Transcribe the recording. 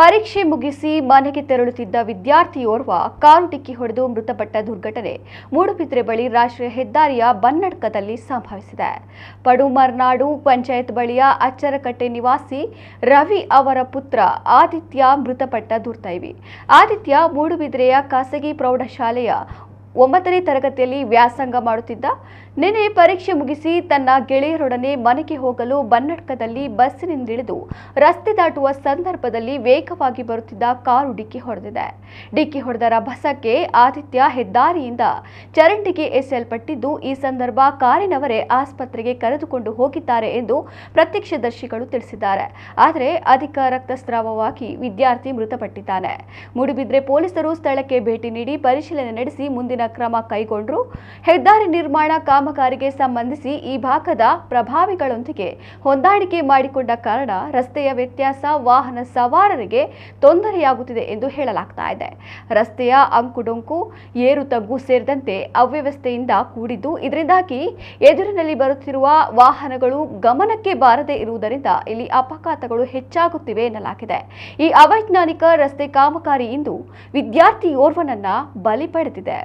ಪರೀಕ್ಷೆ ಮುಗಿಸಿ ಮನೆಗೆ ತೆರಳುತ್ತಿದ್ದ ವಿದ್ಯಾರ್ಥಿಯೋರ್ವ ಕಾರು ಡಿಕ್ಕಿ ಹೊಡೆದು ಮೃತಪಟ್ಟ ದುರ್ಘಟನೆ ಮೂಡುಬಿದ್ರೆ ಬಳಿ ರಾಷ್ಟ್ರೀಯ ಹೆದ್ದಾರಿಯ ಬನ್ನಡ್ಕದಲ್ಲಿ ಸಂಭವಿಸಿದೆ ಪಡುಮರ್ನಾಡು ಪಂಚಾಯತ್ ಬಳಿಯ ಅಚ್ಚರಕಟ್ಟೆ ನಿವಾಸಿ ರವಿ ಅವರ ಪುತ್ರ ಆದಿತ್ಯ ಮೃತಪಟ್ಟ ದುರ್ತೈವಿ ಆದಿತ್ಯ ಮೂಡುಬಿದ್ರೆಯ ಖಾಸಗಿ ಪ್ರೌಢಶಾಲೆಯ ಒಂಬತ್ತನೇ ತರಗತಿಯಲ್ಲಿ ವ್ಯಾಸಂಗ ಮಾಡುತ್ತಿದ್ದ ನಿನ್ನೆ ಪರೀಕ್ಷೆ ಮುಗಿಸಿ ತನ್ನ ಗೆಳೆಯರೊಡನೆ ಮನೆಗೆ ಹೋಗಲು ಬನ್ನಡ್ಕದಲ್ಲಿ ಬಸ್ಸಿನಿಂದಿಳಿದು ರಸ್ತೆ ದಾಟುವ ಸಂದರ್ಭದಲ್ಲಿ ವೇಗವಾಗಿ ಬರುತ್ತಿದ್ದ ಕಾರು ಡಿಕ್ಕಿ ಹೊಡೆದಿದೆ ಡಿಕ್ಕಿ ಹೊಡೆದ ರಭಸಕ್ಕೆ ಆದಿತ್ಯ ಹೆದ್ದಾರಿಯಿಂದ ಚರಂಡಿಗೆ ಎಸೆಯಲ್ಪಟ್ಟಿದ್ದು ಈ ಸಂದರ್ಭ ಕಾರಿನವರೇ ಆಸ್ಪತ್ರೆಗೆ ಕರೆದುಕೊಂಡು ಹೋಗಿದ್ದಾರೆ ಎಂದು ಪ್ರತ್ಯಕ್ಷದರ್ಶಿಗಳು ತಿಳಿಸಿದ್ದಾರೆ ಆದರೆ ಅಧಿಕ ರಕ್ತಸ್ರಾವವಾಗಿ ವಿದ್ಯಾರ್ಥಿ ಮೃತಪಟ್ಟಿದ್ದಾನೆ ಮೂಡಿಬಿದ್ರೆ ಪೊಲೀಸರು ಸ್ಥಳಕ್ಕೆ ಭೇಟಿ ನೀಡಿ ಪರಿಶೀಲನೆ ನಡೆಸಿ ಮುಂದಿನ ಕ್ರಮ ಕೈಗೊಂಡರೂ ಹೆದ್ದಾರಿ ನಿರ್ಮಾಣ ಕಾಮಗಾರಿಗೆ ಸಂಬಂಧಿಸಿ ಈ ಭಾಗದ ಪ್ರಭಾವಿಗಳೊಂದಿಗೆ ಹೊಂದಾಣಿಕೆ ಮಾಡಿಕೊಂಡ ಕಾರಣ ರಸ್ತೆಯ ವ್ಯತ್ಯಾಸ ವಾಹನ ಸವಾರರಿಗೆ ತೊಂದರೆಯಾಗುತ್ತಿದೆ ಎಂದು ಹೇಳಲಾಗ್ತಾ ಇದೆ ರಸ್ತೆಯ ಅಂಕುಡೊಂಕು ತಗ್ಗು ಸೇರಿದಂತೆ ಅವ್ಯವಸ್ಥೆಯಿಂದ ಕೂಡಿದ್ದು ಇದರಿಂದಾಗಿ ಎದುರಿನಲ್ಲಿ ಬರುತ್ತಿರುವ ವಾಹನಗಳು ಗಮನಕ್ಕೆ ಬಾರದೆ ಇರುವುದರಿಂದ ಇಲ್ಲಿ ಅಪಘಾತಗಳು ಹೆಚ್ಚಾಗುತ್ತಿವೆ ಎನ್ನಲಾಗಿದೆ ಈ ಅವೈಜ್ಞಾನಿಕ ರಸ್ತೆ ಕಾಮಗಾರಿ ಇಂದು ವಿದ್ಯಾರ್ಥಿಯೋರ್ವನನ್ನ ಬಲಿ ಪಡೆದಿದೆ